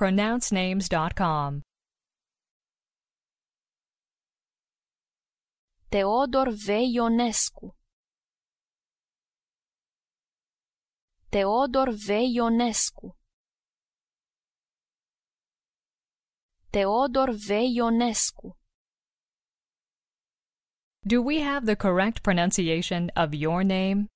pronouncenames.com. Teodor V. Ionescu Teodor V. Ionescu Teodor V. Ionescu Do we have the correct pronunciation of your name?